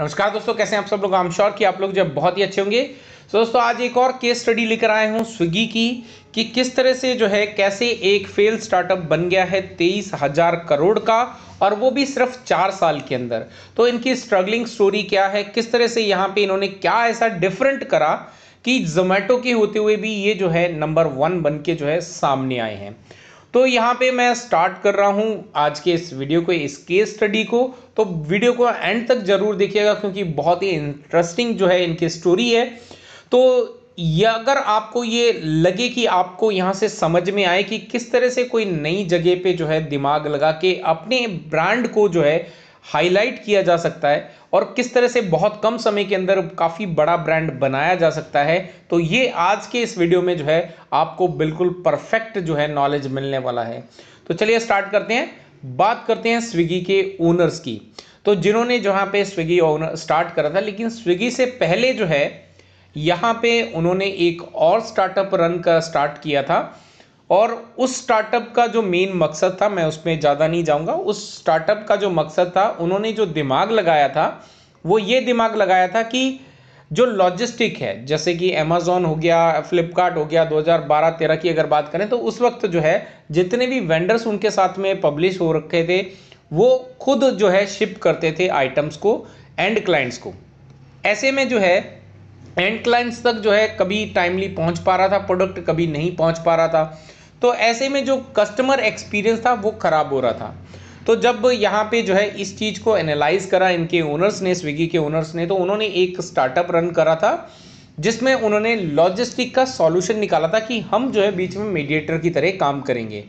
नमस्कार दोस्तों कैसे हैं आप सब लोग आम श्योर कि आप लोग जब बहुत ही अच्छे होंगे तो so, दोस्तों आज एक और केस स्टडी लेकर आए हूँ स्विगी की कि किस तरह से जो है कैसे एक फेल स्टार्टअप बन गया है तेईस हजार करोड़ का और वो भी सिर्फ चार साल के अंदर तो इनकी स्ट्रगलिंग स्टोरी क्या है किस तरह से यहाँ पे इन्होंने क्या ऐसा डिफरेंट करा कि जोमेटो के होते हुए भी ये जो है नंबर वन बन के जो है सामने आए हैं तो यहाँ पे मैं स्टार्ट कर रहा हूँ आज के इस वीडियो को इस केस स्टडी को तो वीडियो को एंड तक ज़रूर देखिएगा क्योंकि बहुत ही इंटरेस्टिंग जो है इनकी स्टोरी है तो ये अगर आपको ये लगे कि आपको यहाँ से समझ में आए कि किस तरह से कोई नई जगह पे जो है दिमाग लगा के अपने ब्रांड को जो है हाईलाइट किया जा सकता है और किस तरह से बहुत कम समय के अंदर काफ़ी बड़ा ब्रांड बनाया जा सकता है तो ये आज के इस वीडियो में जो है आपको बिल्कुल परफेक्ट जो है नॉलेज मिलने वाला है तो चलिए स्टार्ट करते हैं बात करते हैं स्विगी के ओनर्स की तो जिन्होंने जहाँ पे स्विगी ओनर स्टार्ट करा था लेकिन स्विगी से पहले जो है यहाँ पे उन्होंने एक और स्टार्टअप रन का स्टार्ट किया था और उस स्टार्टअप का जो मेन मकसद था मैं उसमें ज़्यादा नहीं जाऊँगा उस स्टार्टअप का जो मकसद था उन्होंने जो दिमाग लगाया था वो ये दिमाग लगाया था कि जो लॉजिस्टिक है जैसे कि अमेजोन हो गया फ्लिपकार्ट हो गया 2012-13 की अगर बात करें तो उस वक्त जो है जितने भी वेंडर्स उनके साथ में पब्लिश हो रखे थे वो खुद जो है शिप करते थे आइटम्स को एंड क्लाइंट्स को ऐसे में जो है एंड क्लाइंट्स तक जो है कभी टाइमली पहुंच पा रहा था प्रोडक्ट कभी नहीं पहुंच पा रहा था तो ऐसे में जो कस्टमर एक्सपीरियंस था वो ख़राब हो रहा था तो जब यहाँ पे जो है इस चीज़ को एनालाइज करा इनके ओनर्स ने स्विगी के ओनर्स ने तो उन्होंने एक स्टार्टअप रन करा था जिसमें उन्होंने लॉजिस्टिक का सॉल्यूशन निकाला था कि हम जो है बीच में मीडिएटर की तरह काम करेंगे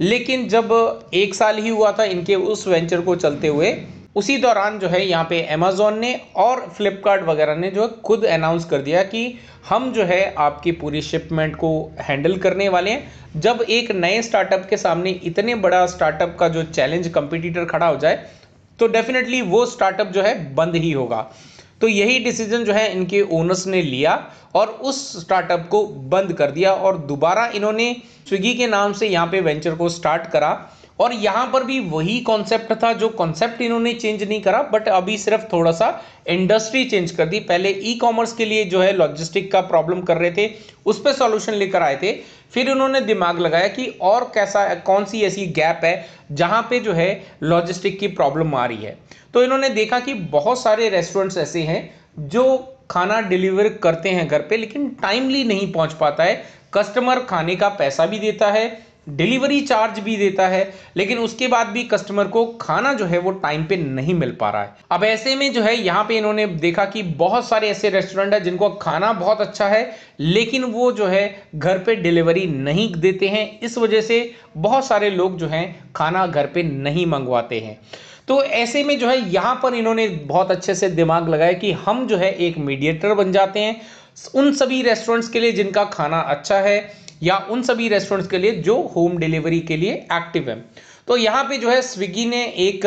लेकिन जब एक साल ही हुआ था इनके उस वेंचर को चलते हुए उसी दौरान जो है यहाँ पे अमेज़ोन ने और फ्लिपकार्ट वगैरह ने जो खुद अनाउंस कर दिया कि हम जो है आपकी पूरी शिपमेंट को हैंडल करने वाले हैं जब एक नए स्टार्टअप के सामने इतने बड़ा स्टार्टअप का जो चैलेंज कंपिटिटर खड़ा हो जाए तो डेफिनेटली वो स्टार्टअप जो है बंद ही होगा तो यही डिसीजन जो है इनके ओनर्स ने लिया और उस स्टार्टअप को बंद कर दिया और दोबारा इन्होंने स्विगी के नाम से यहाँ पे वेंचर को स्टार्ट करा और यहाँ पर भी वही कॉन्सेप्ट था जो कॉन्सेप्ट इन्होंने चेंज नहीं करा बट अभी सिर्फ थोड़ा सा इंडस्ट्री चेंज कर दी पहले ई कॉमर्स के लिए जो है लॉजिस्टिक का प्रॉब्लम कर रहे थे उस पर सॉल्यूशन लेकर आए थे फिर उन्होंने दिमाग लगाया कि और कैसा कौन सी ऐसी गैप है जहाँ पे जो है लॉजिस्टिक की प्रॉब्लम आ रही है तो इन्होंने देखा कि बहुत सारे रेस्टोरेंट्स ऐसे हैं जो खाना डिलीवर करते हैं घर पे लेकिन टाइमली नहीं पहुंच पाता है कस्टमर खाने का पैसा भी देता है डिलीवरी चार्ज भी देता है लेकिन उसके बाद भी कस्टमर को खाना जो है वो टाइम पे नहीं मिल पा रहा है अब ऐसे में जो है यहाँ पे इन्होंने देखा कि बहुत सारे ऐसे रेस्टोरेंट हैं जिनको खाना बहुत अच्छा है लेकिन वो जो है घर पे डिलीवरी नहीं देते हैं इस वजह से बहुत सारे लोग जो हैं खाना घर पे नहीं मंगवाते हैं तो ऐसे में जो है यहाँ पर इन्होंने बहुत अच्छे से दिमाग लगाया कि हम जो है एक मीडिएटर बन जाते हैं उन सभी रेस्टोरेंट्स के लिए जिनका खाना अच्छा है या उन सभी रेस्टोरेंट्स के लिए जो होम डिलीवरी के लिए एक्टिव है तो यहाँ पे जो है स्विगी ने एक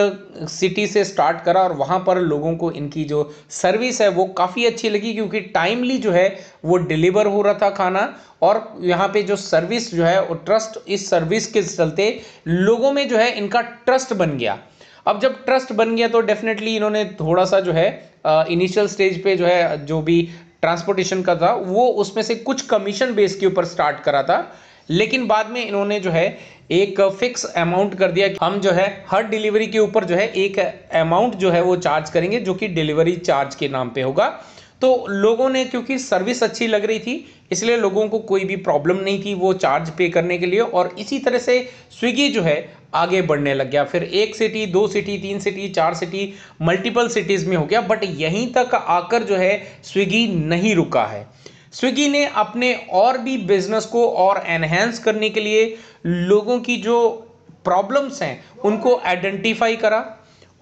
सिटी से स्टार्ट करा और वहाँ पर लोगों को इनकी जो सर्विस है वो काफ़ी अच्छी लगी क्योंकि टाइमली जो है वो डिलीवर हो रहा था खाना और यहाँ पे जो सर्विस जो है वो ट्रस्ट इस सर्विस के चलते लोगों में जो है इनका ट्रस्ट बन गया अब जब ट्रस्ट बन गया तो डेफिनेटली इन्होंने थोड़ा सा जो है इनिशियल स्टेज पे जो है जो भी ट्रांसपोर्टेशन का था वो उसमें से कुछ कमीशन बेस के ऊपर स्टार्ट करा था लेकिन बाद में इन्होंने जो है एक फिक्स अमाउंट कर दिया कि हम जो है हर डिलीवरी के ऊपर जो है एक अमाउंट जो है वो चार्ज करेंगे जो कि डिलीवरी चार्ज के नाम पे होगा तो लोगों ने क्योंकि सर्विस अच्छी लग रही थी इसलिए लोगों को कोई भी प्रॉब्लम नहीं थी वो चार्ज पे करने के लिए और इसी तरह से स्विगी जो है आगे बढ़ने लग गया फिर एक सिटी दो सिटी तीन सिटी चार सिटी मल्टीपल सिटीज़ में हो गया बट यहीं तक आकर जो है स्विगी नहीं रुका है स्विगी ने अपने और भी बिजनेस को और एनहेंस करने के लिए लोगों की जो प्रॉब्लम्स हैं उनको आइडेंटिफाई करा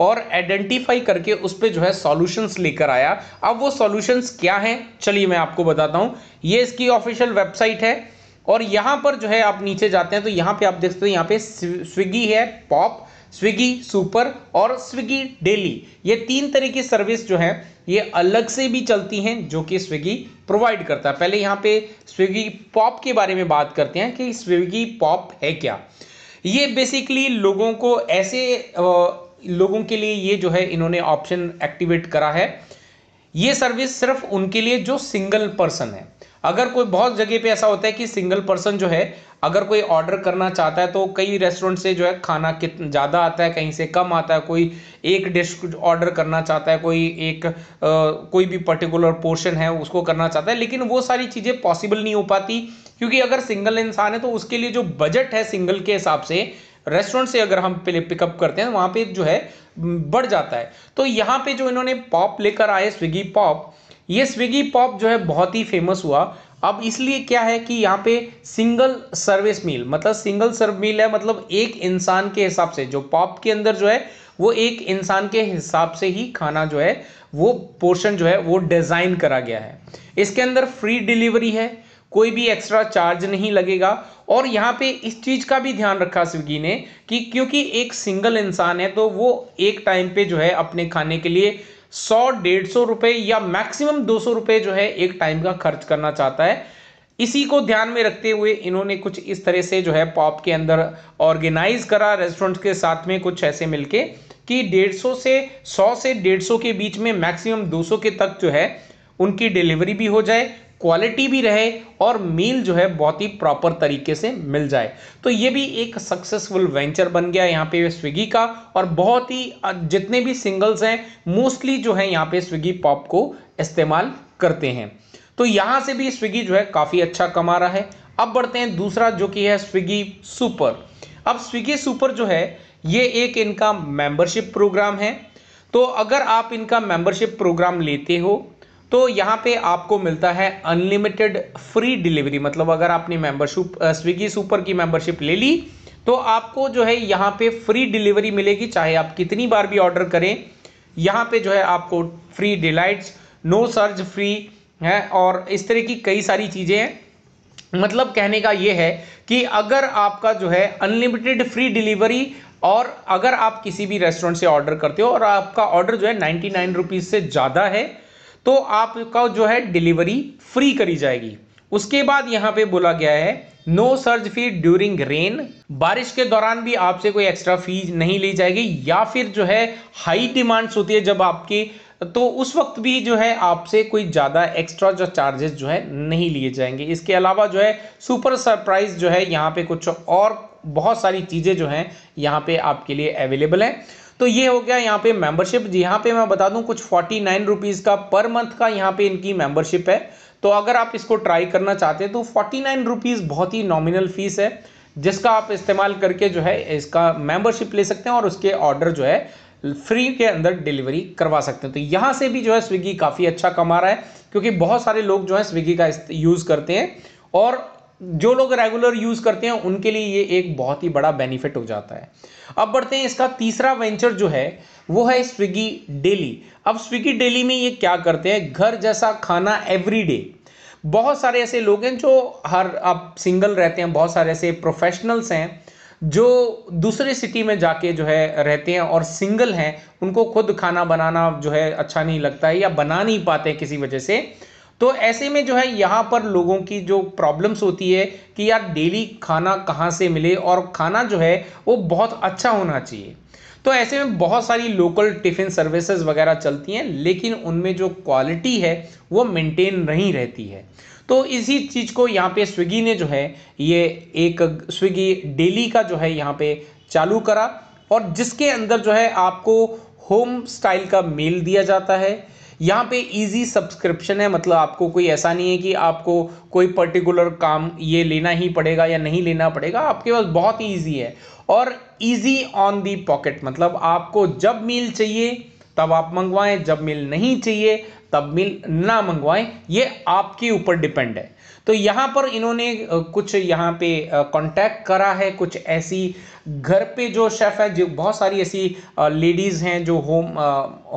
और आइडेंटिफाई करके उस पर जो है सॉल्यूशंस लेकर आया अब वो सॉल्यूशंस क्या हैं चलिए मैं आपको बताता हूँ ये इसकी ऑफिशियल वेबसाइट है और यहाँ पर जो है आप नीचे जाते हैं तो यहाँ पे आप देख सकते हैं यहाँ पे स्विगी है पॉप स्विगी सुपर और स्विगी डेली ये तीन तरह की सर्विस जो है ये अलग से भी चलती हैं जो कि स्विगी प्रोवाइड करता है पहले यहाँ पे स्विगी पॉप के बारे में बात करते हैं कि स्विगी पॉप है क्या ये बेसिकली लोगों को ऐसे लोगों के लिए ये जो है इन्होंने ऑप्शन एक्टिवेट करा है ये सर्विस सिर्फ उनके लिए जो सिंगल पर्सन है अगर कोई बहुत जगह पे ऐसा होता है कि सिंगल पर्सन जो है अगर कोई ऑर्डर करना चाहता है तो कई रेस्टोरेंट से जो है खाना कित ज़्यादा आता है कहीं से कम आता है कोई एक डिश ऑर्डर करना चाहता है कोई एक आ, कोई भी पर्टिकुलर पोर्शन है उसको करना चाहता है लेकिन वो सारी चीज़ें पॉसिबल नहीं हो पाती क्योंकि अगर सिंगल इंसान है तो उसके लिए जो बजट है सिंगल के हिसाब से रेस्टोरेंट से अगर हम पहले पिकअप करते हैं वहाँ पे जो है बढ़ जाता है तो यहाँ पे जो इन्होंने पॉप लेकर आए स्विगी पॉप ये स्विगी पॉप जो है बहुत ही फेमस हुआ अब इसलिए क्या है कि यहाँ पे सिंगल सर्विस मील मतलब सिंगल सर्व मील है मतलब एक इंसान के हिसाब से जो पॉप के अंदर जो है वो एक इंसान के हिसाब से ही खाना जो है वो पोर्शन जो है वो डिज़ाइन करा गया है इसके अंदर फ्री डिलीवरी है कोई भी एक्स्ट्रा चार्ज नहीं लगेगा और यहाँ पे इस चीज़ का भी ध्यान रखा स्विगी ने कि क्योंकि एक सिंगल इंसान है तो वो एक टाइम पे जो है अपने खाने के लिए सौ डेढ़ सौ रुपये या मैक्सिमम दो सौ रुपए जो है एक टाइम का खर्च करना चाहता है इसी को ध्यान में रखते हुए इन्होंने कुछ इस तरह से जो है पॉप के अंदर ऑर्गेनाइज करा रेस्टोरेंट के साथ में कुछ ऐसे मिलके कि डेढ़ सौ से सौ से डेढ़ सौ के बीच में मैक्सिमम दो सौ के तक जो है उनकी डिलीवरी भी हो जाए क्वालिटी भी रहे और मील जो है बहुत ही प्रॉपर तरीके से मिल जाए तो ये भी एक सक्सेसफुल वेंचर बन गया यहाँ पे स्विगी का और बहुत ही जितने भी सिंगल्स हैं मोस्टली जो है यहाँ पे स्विगी पॉप को इस्तेमाल करते हैं तो यहाँ से भी स्विगी जो है काफ़ी अच्छा कमा रहा है अब बढ़ते हैं दूसरा जो कि है स्विगी सुपर अब स्विगी सुपर जो है ये एक इनका मेंबरशिप प्रोग्राम है तो अगर आप इनका मेंबरशिप प्रोग्राम लेते हो तो यहाँ पे आपको मिलता है अनलिमिटेड फ्री डिलीवरी मतलब अगर आपने मेंबरशिप स्विगी सुपर की मेंबरशिप ले ली तो आपको जो है यहाँ पे फ्री डिलीवरी मिलेगी चाहे आप कितनी बार भी ऑर्डर करें यहाँ पे जो है आपको free delights no surge free है और इस तरह की कई सारी चीज़ें हैं मतलब कहने का ये है कि अगर आपका जो है अनलिमिटेड फ्री डिलीवरी और अगर आप किसी भी रेस्टोरेंट से ऑर्डर करते हो और आपका ऑर्डर जो है नाइन्टी नाइन रुपीज़ से ज़्यादा है तो आपका जो है डिलीवरी फ्री करी जाएगी उसके बाद यहाँ पे बोला गया है no surge fee during rain बारिश के दौरान भी आपसे कोई एक्स्ट्रा फीस नहीं ली जाएगी या फिर जो है हाई डिमांड्स होती है जब आपकी तो उस वक्त भी जो है आपसे कोई ज़्यादा एक्स्ट्रा जो चार्जेस जो है नहीं लिए जाएंगे इसके अलावा जो है सुपर सरप्राइज जो है यहाँ पे कुछ और बहुत सारी चीज़ें जो हैं यहाँ पे आपके लिए अवेलेबल हैं तो ये हो गया यहाँ पे मेंबरशिप यहाँ पे मैं बता दूं कुछ फोर्टी नाइन रुपीज़ का पर मंथ का यहाँ पे इनकी मेंबरशिप है तो अगर आप इसको ट्राई करना चाहते हैं तो फोर्टी नाइन रुपीज़ बहुत ही नॉमिनल फीस है जिसका आप इस्तेमाल करके जो है इसका मेंबरशिप ले सकते हैं और उसके ऑर्डर जो है फ्री के अंदर डिलीवरी करवा सकते हैं तो यहाँ से भी जो है स्विगी काफ़ी अच्छा कमा रहा है क्योंकि बहुत सारे लोग जो है स्विगी का यूज़ करते हैं और जो लोग रेगुलर यूज करते हैं उनके लिए ये एक बहुत ही बड़ा बेनिफिट हो जाता है अब बढ़ते हैं इसका तीसरा वेंचर जो है वो है स्विगी डेली अब स्विगी डेली में ये क्या करते हैं घर जैसा खाना एवरी डे बहुत सारे ऐसे लोग हैं जो हर आप सिंगल रहते हैं बहुत सारे ऐसे प्रोफेशनल्स हैं जो दूसरे सिटी में जाके जो है रहते हैं और सिंगल हैं उनको खुद खाना बनाना जो है अच्छा नहीं लगता है या बना नहीं पाते किसी वजह से तो ऐसे में जो है यहाँ पर लोगों की जो प्रॉब्लम्स होती है कि यार डेली खाना कहाँ से मिले और खाना जो है वो बहुत अच्छा होना चाहिए तो ऐसे में बहुत सारी लोकल टिफ़िन सर्विसेज वगैरह चलती हैं लेकिन उनमें जो क्वालिटी है वो मेंटेन नहीं रहती है तो इसी चीज़ को यहाँ पे स्विगी ने जो है ये एक स्विगी डेली का जो है यहाँ पे चालू करा और जिसके अंदर जो है आपको होम स्टाइल का मेल दिया जाता है यहाँ पे इजी सब्सक्रिप्शन है मतलब आपको कोई ऐसा नहीं है कि आपको कोई पर्टिकुलर काम ये लेना ही पड़ेगा या नहीं लेना पड़ेगा आपके पास बहुत ही ईजी है और ईजी ऑन दी पॉकेट मतलब आपको जब मील चाहिए तब आप मंगवाएं जब मिल नहीं चाहिए तब मिल ना मंगवाएं ये आपके ऊपर डिपेंड है तो यहाँ पर इन्होंने कुछ यहाँ पे कांटेक्ट करा है कुछ ऐसी घर पे जो शेफ़ है जो बहुत सारी ऐसी लेडीज़ हैं जो होम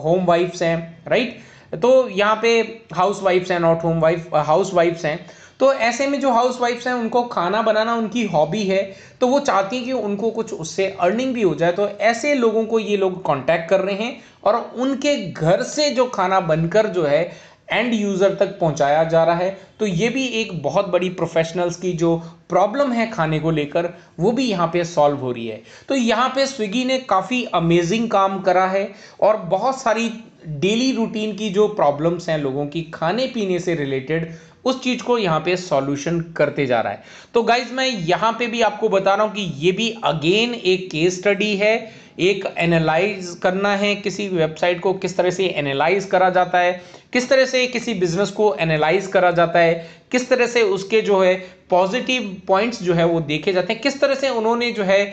होम वाइफ्स हैं राइट तो यहाँ पे हाउस वाइफ्स हैं नॉट होम वाइफ हाउस वाइफ्स हैं तो ऐसे में जो हाउस वाइफ्स हैं उनको खाना बनाना उनकी हॉबी है तो वो चाहती हैं कि उनको कुछ उससे अर्निंग भी हो जाए तो ऐसे लोगों को ये लोग कॉन्टैक्ट कर रहे हैं और उनके घर से जो खाना बनकर जो है एंड यूज़र तक पहुंचाया जा रहा है तो ये भी एक बहुत बड़ी प्रोफेशनल्स की जो प्रॉब्लम है खाने को लेकर वो भी यहाँ पे सॉल्व हो रही है तो यहाँ पे स्विगी ने काफ़ी अमेजिंग काम करा है और बहुत सारी डेली रूटीन की जो प्रॉब्लम्स हैं लोगों की खाने पीने से रिलेटेड उस चीज को यहां पे सॉल्यूशन करते जा रहा है तो गाइज मैं यहां पे भी आपको बता रहा हूं कि ये भी अगेन एक केस स्टडी है एक एनालाइज करना है किसी वेबसाइट को किस तरह से एनालाइज करा जाता है किस तरह से किसी बिजनेस को एनालाइज करा जाता है किस तरह से उसके जो है पॉजिटिव पॉइंट्स जो है वो देखे जाते हैं किस तरह से उन्होंने जो है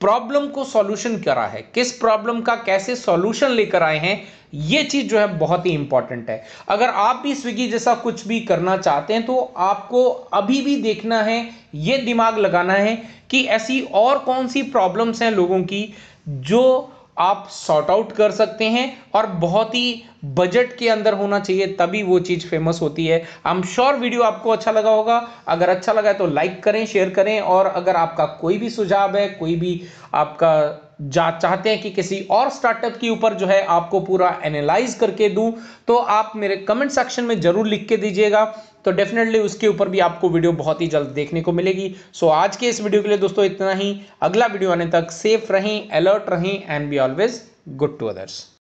प्रॉब्लम को सॉल्यूशन करा है किस प्रॉब्लम का कैसे सॉल्यूशन लेकर आए हैं ये चीज़ जो है बहुत ही इंपॉर्टेंट है अगर आप भी स्विगी जैसा कुछ भी करना चाहते हैं तो आपको अभी भी देखना है ये दिमाग लगाना है कि ऐसी और कौन सी प्रॉब्लम्स हैं लोगों की जो आप सॉर्ट आउट कर सकते हैं और बहुत ही बजट के अंदर होना चाहिए तभी वो चीज़ फेमस होती है आई एम श्योर वीडियो आपको अच्छा लगा होगा अगर अच्छा लगा है तो लाइक करें शेयर करें और अगर आपका कोई भी सुझाव है कोई भी आपका जा चाहते हैं कि किसी और स्टार्टअप के ऊपर जो है आपको पूरा एनालाइज करके दूं तो आप मेरे कमेंट सेक्शन में जरूर लिख के दीजिएगा तो डेफिनेटली उसके ऊपर भी आपको वीडियो बहुत ही जल्द देखने को मिलेगी सो आज के इस वीडियो के लिए दोस्तों इतना ही अगला वीडियो आने तक सेफ रहें अलर्ट रहें and be always good to others